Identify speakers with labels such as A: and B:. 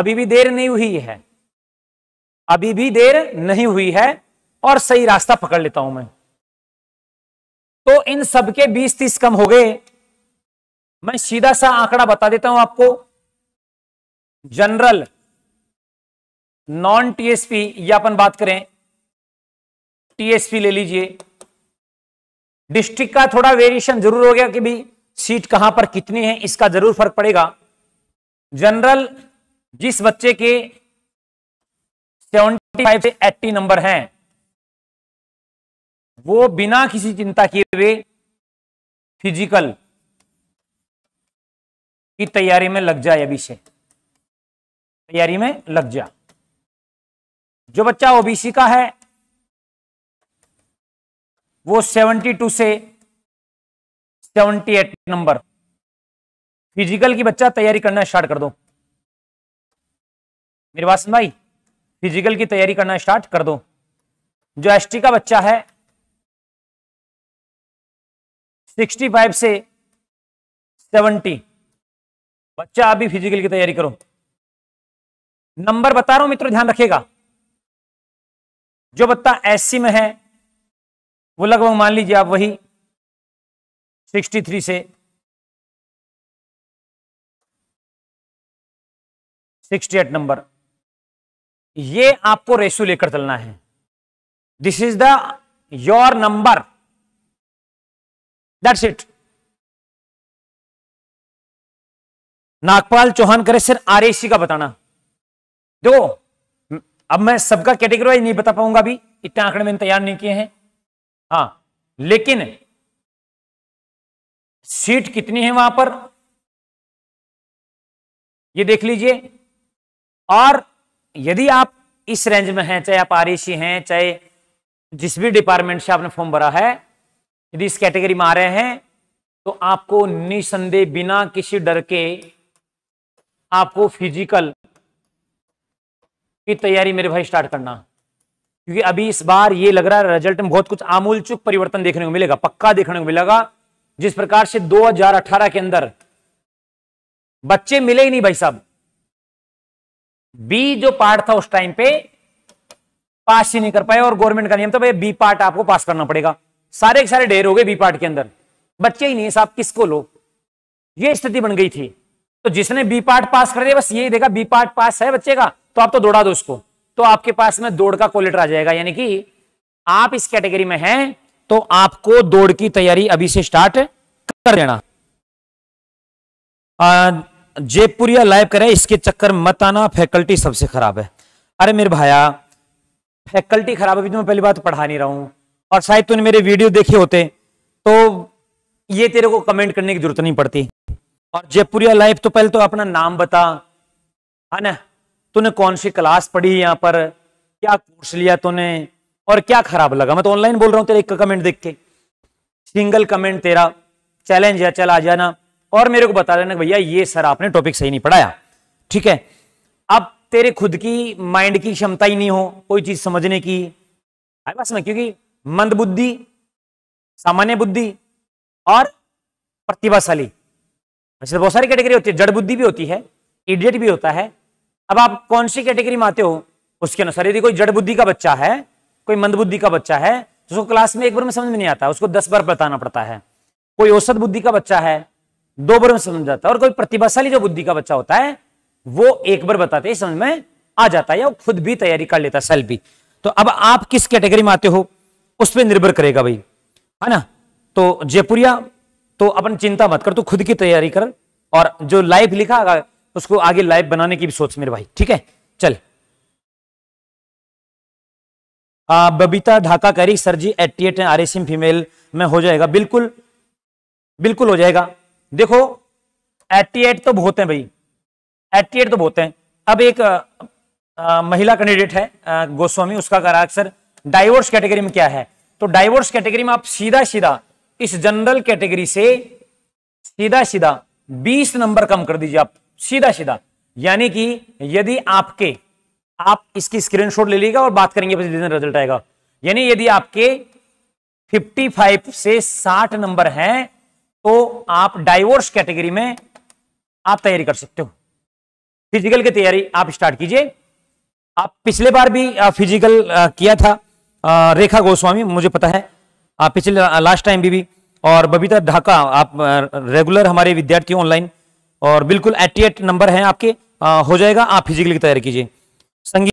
A: अभी भी देर नहीं हुई है अभी भी देर नहीं हुई है और सही रास्ता पकड़ लेता हूं मैं तो इन सबके बीस तीस कम हो गए मैं सीधा सा आंकड़ा बता देता हूं आपको जनरल नॉन टीएसपी या अपन बात करें टीएसपी ले लीजिए डिस्ट्रिक्ट का थोड़ा वेरिएशन जरूर हो गया कि भी सीट कहां पर कितनी है इसका जरूर फर्क पड़ेगा जनरल जिस बच्चे के 75 से 80 नंबर हैं
B: वो बिना किसी चिंता किए हुए फिजिकल की तैयारी में लग जाए अभी से तैयारी में लग जा जो बच्चा ओबीसी का है वो 72 से
A: 78 नंबर फिजिकल की बच्चा तैयारी करना स्टार्ट कर दो मेरे वासन भाई फिजिकल की तैयारी करना स्टार्ट कर दो
B: जो एस का बच्चा है 65 से 70 बच्चा अभी फिजिकल की तैयारी करो नंबर बता रहा हूं मित्रों ध्यान रखेगा जो बच्चा एससी में है वो लगभग मान लीजिए आप वही 63 से 68 नंबर ये आपको रेशो लेकर चलना है this is the your number that's it Nagpal Chauhan करे सर आर का
A: बताना दो अब मैं सबका कैटेगरी वाइज नहीं बता पाऊंगा अभी इतने आंकड़े मैंने तैयार नहीं किए हैं हाँ लेकिन
B: सीट कितनी है वहां पर ये देख लीजिए
A: और यदि आप इस रेंज में हैं चाहे आप आर e हैं चाहे जिस भी डिपार्टमेंट से आपने फॉर्म भरा है यदि इस कैटेगरी में आ रहे हैं तो आपको निसंदेह बिना किसी डर के आपको फिजिकल की तैयारी मेरे भाई स्टार्ट करना क्योंकि अभी इस बार ये लग रहा है रिजल्ट में बहुत कुछ आमूलचुक परिवर्तन देखने को मिलेगा पक्का देखने को मिलेगा जिस प्रकार से 2018 के अंदर बच्चे मिले ही नहीं भाई साहब बी जो पार्ट था उस टाइम पे पास ही नहीं कर पाए और गवर्नमेंट का नियम था भाई बी पार्ट आपको पास करना पड़ेगा सारे के सारे ढेर हो गए बी पार्ट के अंदर बच्चे ही नहीं साहब किसको लो ये स्थिति बन गई थी तो जिसने बी पार्ट पास कर दिया बस यही देखा बी पार्ट पास है बच्चे का तो आप तो दौड़ा दो उसको तो आपके पास में दौड़ का कोलेटर आ जाएगा यानी कि आप इस कैटेगरी में हैं तो आपको दौड़ की तैयारी अभी से स्टार्ट कर देना जयपुरिया लाइव करें इसके चक्कर मत आना फैकल्टी सबसे खराब है अरे मेरे भाया फैकल्टी खराब है तो मैं पहली बात तो पढ़ा नहीं रहा हूं और शायद तूने मेरे वीडियो देखे होते तो ये तेरे को कमेंट करने की जरूरत नहीं पड़ती और या लाइव तो पहले तो अपना नाम बता है हाँ ना तूने कौन सी क्लास पढ़ी यहाँ पर क्या कोर्स लिया तूने और क्या खराब लगा मैं तो ऑनलाइन बोल रहा हूँ तेरे एक कमेंट देख के सिंगल कमेंट तेरा चैलेंज है चल आ जाना और मेरे को बता देना भैया ये सर आपने टॉपिक सही नहीं पढ़ाया ठीक है अब तेरे खुद की माइंड की क्षमता ही नहीं हो कोई चीज समझने की आई बात क्योंकि मंद बुद्धि सामान्य बुद्धि और प्रतिभाशाली वैसे तो बहुत सारी कैटेगरी होती है जड़ बुद्धि भी होती है इडियट भी होता है अब आप कौन सी कैटेगरी में आते हो उसके अनुसार यदि कोई जड़ बुद्धि का बच्चा है कोई मंद बुद्धि का बच्चा है तो उसको क्लास में एक बार में समझ में नहीं आता उसको दस बार बताना पड़ता है कोई औसत बुद्धि का बच्चा है दो बार में समझ जाता है और कोई प्रतिभाशाली जो बुद्धि का बच्चा होता है वो एक बार बताते ही समझ में आ जाता है या खुद भी तैयारी कर लेता है सेल्फ भी तो अब आप किस कैटेगरी में आते हो उस पर निर्भर करेगा भाई है ना तो जयपुरिया तो अपन चिंता मत कर तू खुद की तैयारी कर और जो लाइव लिखा उसको आगे लाइव बनाने की भी सोच मेरे भाई ठीक है चल आ, बबीता ढाका कह रही sir ji eighty eight are female में हो जाएगा बिल्कुल बिल्कुल हो जाएगा देखो 88 तो बहुत हैं भाई 88 तो बहुत हैं अब एक आ, आ, महिला कैंडिडेट है आ, गोस्वामी उसका रहा अक्सर डाइवोर्स कैटेगरी में क्या है तो डाइवोर्स कैटेगरी में आप सीधा सीधा इस जनरल कैटेगरी से सीधा सीधा 20 नंबर कम कर दीजिए आप सीधा सीधा यानी कि यदि आपके आप इसकी स्क्रीनशॉट ले लीजिएगा और बात करेंगे रिजल्ट आएगा यानी यदि आपके 55 से 60 नंबर हैं तो आप डाइवोर्स कैटेगरी में आप तैयारी कर सकते हो फिजिकल की तैयारी आप स्टार्ट कीजिए आप पिछले बार भी फिजिकल किया था रेखा गोस्वामी मुझे पता है आप पिछले लास्ट टाइम भी, भी और बबीता ढाका आप रेगुलर हमारे विद्यार्थी ऑनलाइन और बिल्कुल एट्टी एट नंबर हैं आपके हो जाएगा आप फिजिकल की तैयारी कीजिए संगीत